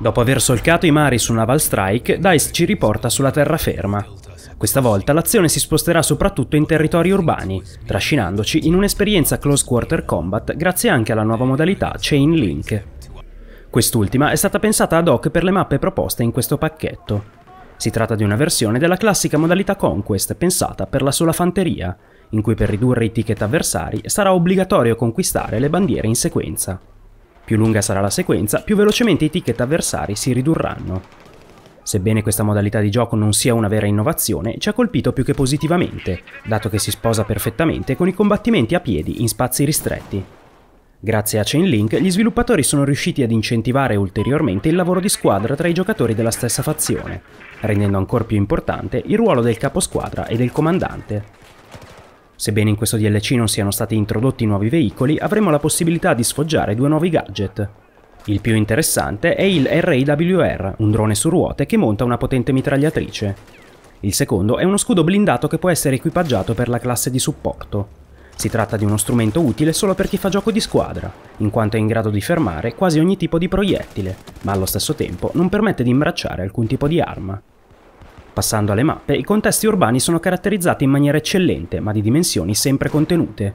Dopo aver solcato i mari su Naval Strike, DICE ci riporta sulla terraferma. Questa volta l'azione si sposterà soprattutto in territori urbani, trascinandoci in un'esperienza close quarter combat grazie anche alla nuova modalità Chain Link. Quest'ultima è stata pensata ad hoc per le mappe proposte in questo pacchetto. Si tratta di una versione della classica modalità Conquest pensata per la sola fanteria, in cui per ridurre i ticket avversari sarà obbligatorio conquistare le bandiere in sequenza. Più lunga sarà la sequenza, più velocemente i ticket avversari si ridurranno. Sebbene questa modalità di gioco non sia una vera innovazione, ci ha colpito più che positivamente, dato che si sposa perfettamente con i combattimenti a piedi in spazi ristretti. Grazie a Chainlink, gli sviluppatori sono riusciti ad incentivare ulteriormente il lavoro di squadra tra i giocatori della stessa fazione, rendendo ancora più importante il ruolo del caposquadra e del comandante. Sebbene in questo DLC non siano stati introdotti nuovi veicoli, avremo la possibilità di sfoggiare due nuovi gadget. Il più interessante è il RAWR, un drone su ruote che monta una potente mitragliatrice. Il secondo è uno scudo blindato che può essere equipaggiato per la classe di supporto. Si tratta di uno strumento utile solo per chi fa gioco di squadra, in quanto è in grado di fermare quasi ogni tipo di proiettile, ma allo stesso tempo non permette di imbracciare alcun tipo di arma. Passando alle mappe, i contesti urbani sono caratterizzati in maniera eccellente, ma di dimensioni sempre contenute.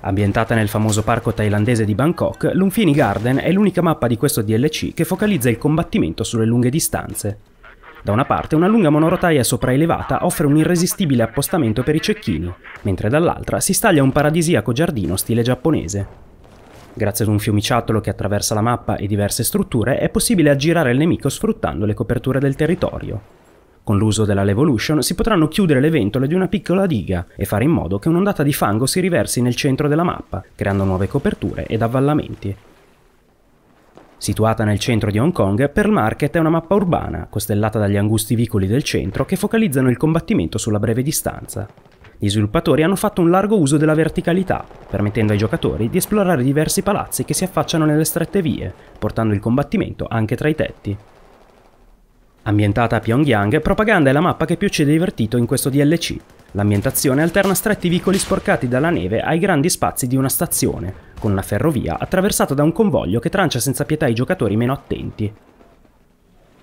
Ambientata nel famoso parco thailandese di Bangkok, Lumfini Garden è l'unica mappa di questo DLC che focalizza il combattimento sulle lunghe distanze. Da una parte una lunga monorotaia sopraelevata offre un irresistibile appostamento per i cecchini, mentre dall'altra si staglia un paradisiaco giardino stile giapponese. Grazie ad un fiumiciatolo che attraversa la mappa e diverse strutture è possibile aggirare il nemico sfruttando le coperture del territorio. Con l'uso della Levolution si potranno chiudere le ventole di una piccola diga e fare in modo che un'ondata di fango si riversi nel centro della mappa, creando nuove coperture ed avvallamenti. Situata nel centro di Hong Kong, Pearl Market è una mappa urbana, costellata dagli angusti vicoli del centro che focalizzano il combattimento sulla breve distanza. Gli sviluppatori hanno fatto un largo uso della verticalità, permettendo ai giocatori di esplorare diversi palazzi che si affacciano nelle strette vie, portando il combattimento anche tra i tetti. Ambientata a Pyongyang, Propaganda è la mappa che più ci ha divertito in questo DLC. L'ambientazione alterna stretti vicoli sporcati dalla neve ai grandi spazi di una stazione, con una ferrovia attraversata da un convoglio che trancia senza pietà i giocatori meno attenti.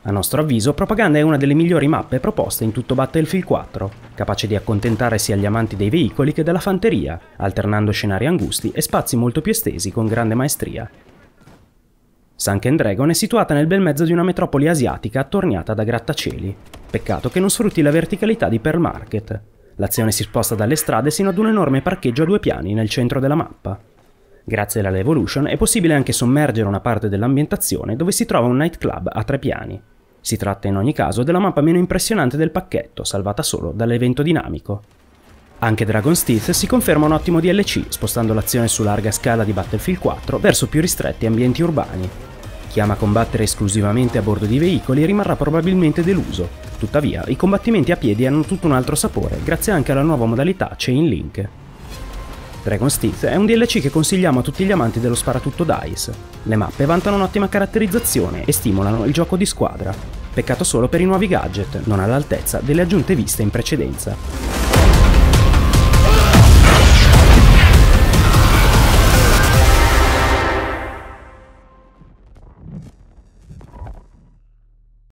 A nostro avviso, Propaganda è una delle migliori mappe proposte in tutto Battlefield 4, capace di accontentare sia gli amanti dei veicoli che della fanteria, alternando scenari angusti e spazi molto più estesi con grande maestria, Sankendragon è situata nel bel mezzo di una metropoli asiatica attorniata da grattacieli. Peccato che non sfrutti la verticalità di Pearl Market. L'azione si sposta dalle strade sino ad un enorme parcheggio a due piani nel centro della mappa. Grazie alla Evolution è possibile anche sommergere una parte dell'ambientazione dove si trova un nightclub a tre piani. Si tratta in ogni caso della mappa meno impressionante del pacchetto, salvata solo dall'evento dinamico. Anche Dragon's Teeth si conferma un ottimo DLC, spostando l'azione su larga scala di Battlefield 4 verso più ristretti ambienti urbani, chi ama combattere esclusivamente a bordo di veicoli rimarrà probabilmente deluso. Tuttavia, i combattimenti a piedi hanno tutto un altro sapore, grazie anche alla nuova modalità Chain Link. Dragon Teeth è un DLC che consigliamo a tutti gli amanti dello sparatutto DICE. Le mappe vantano un'ottima caratterizzazione e stimolano il gioco di squadra. Peccato solo per i nuovi gadget, non all'altezza delle aggiunte viste in precedenza.